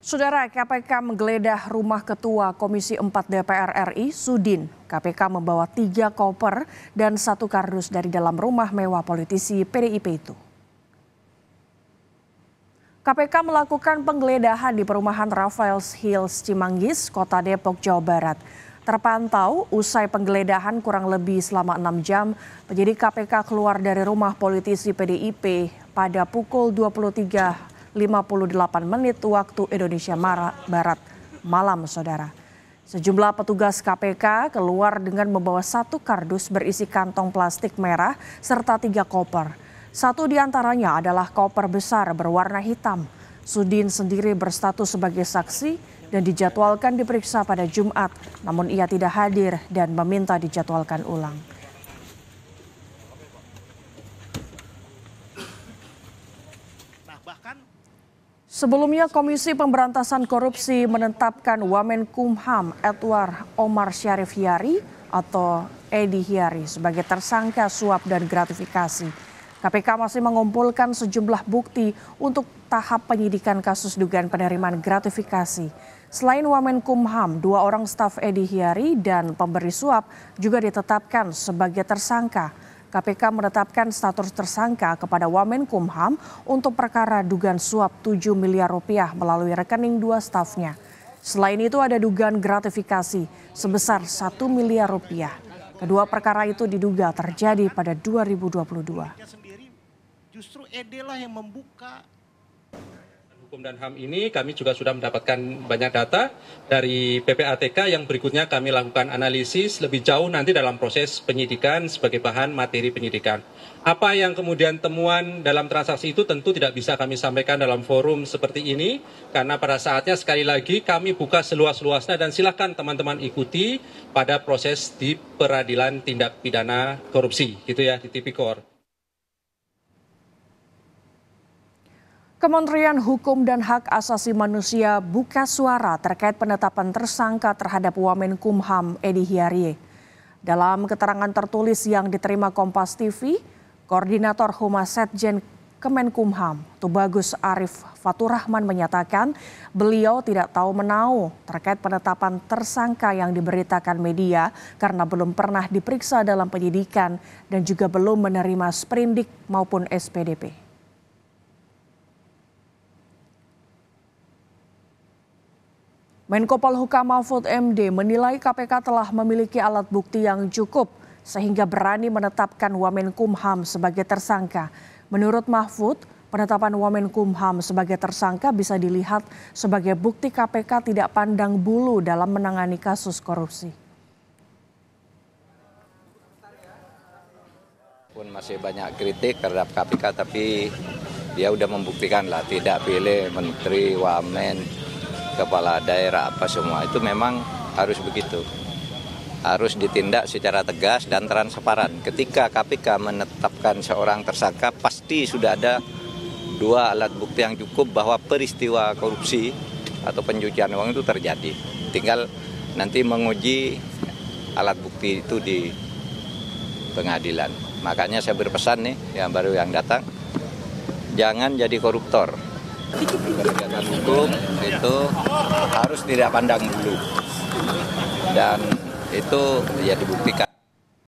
Saudara KPK menggeledah rumah Ketua Komisi 4 DPR RI, Sudin. KPK membawa tiga koper dan satu kardus dari dalam rumah mewah politisi PDIP itu. KPK melakukan penggeledahan di perumahan Raffles Hills Cimanggis, Kota Depok, Jawa Barat. Terpantau, usai penggeledahan kurang lebih selama enam jam, penyidik KPK keluar dari rumah politisi PDIP pada pukul 23 58 menit waktu Indonesia Barat malam, saudara. Sejumlah petugas KPK keluar dengan membawa satu kardus berisi kantong plastik merah serta tiga koper. Satu di antaranya adalah koper besar berwarna hitam. Sudin sendiri berstatus sebagai saksi dan dijadwalkan diperiksa pada Jumat, namun ia tidak hadir dan meminta dijadwalkan ulang. Sebelumnya Komisi Pemberantasan Korupsi menetapkan Wamenkumham Edward Omar Syarif Hiari atau Edi Hiari sebagai tersangka suap dan gratifikasi. KPK masih mengumpulkan sejumlah bukti untuk tahap penyidikan kasus dugaan penerimaan gratifikasi. Selain Wamenkumham, dua orang staf Edi Hiari dan pemberi suap juga ditetapkan sebagai tersangka. KPK menetapkan status tersangka kepada Wamen Kumham untuk perkara dugaan suap 7 miliar rupiah melalui rekening dua stafnya. Selain itu ada dugaan gratifikasi sebesar 1 miliar rupiah. Kedua perkara itu diduga terjadi pada 2022. Justru Edelah yang membuka Hukum dan HAM ini kami juga sudah mendapatkan banyak data dari PPATK yang berikutnya kami lakukan analisis lebih jauh nanti dalam proses penyidikan sebagai bahan materi penyidikan. Apa yang kemudian temuan dalam transaksi itu tentu tidak bisa kami sampaikan dalam forum seperti ini karena pada saatnya sekali lagi kami buka seluas-luasnya dan silakan teman-teman ikuti pada proses di peradilan tindak pidana korupsi gitu ya di tipikor. Kementerian Hukum dan Hak Asasi Manusia buka suara terkait penetapan tersangka terhadap Wamen Kumham Edi Hiarie. Dalam keterangan tertulis yang diterima Kompas TV, Koordinator Humas Setjen Kemenkumham, Tubagus Arif Faturahman menyatakan beliau tidak tahu menau terkait penetapan tersangka yang diberitakan media karena belum pernah diperiksa dalam penyidikan dan juga belum menerima sprindik maupun SPDP. Menko Polhukam Mahfud MD menilai KPK telah memiliki alat bukti yang cukup sehingga berani menetapkan Wamen Kumham sebagai tersangka. Menurut Mahfud, penetapan Wamen Kumham sebagai tersangka bisa dilihat sebagai bukti KPK tidak pandang bulu dalam menangani kasus korupsi. Pun masih banyak kritik terhadap KPK tapi dia sudah membuktikan lah tidak pilih menteri, wamen, kepala daerah apa semua itu memang harus begitu. Harus ditindak secara tegas dan transparan. Ketika KPK menetapkan seorang tersangka pasti sudah ada dua alat bukti yang cukup bahwa peristiwa korupsi atau pencucian uang itu terjadi. Tinggal nanti menguji alat bukti itu di pengadilan. Makanya saya berpesan nih yang baru yang datang jangan jadi koruptor. Penegakan hukum itu harus tidak pandang dulu dan itu ya dibuktikan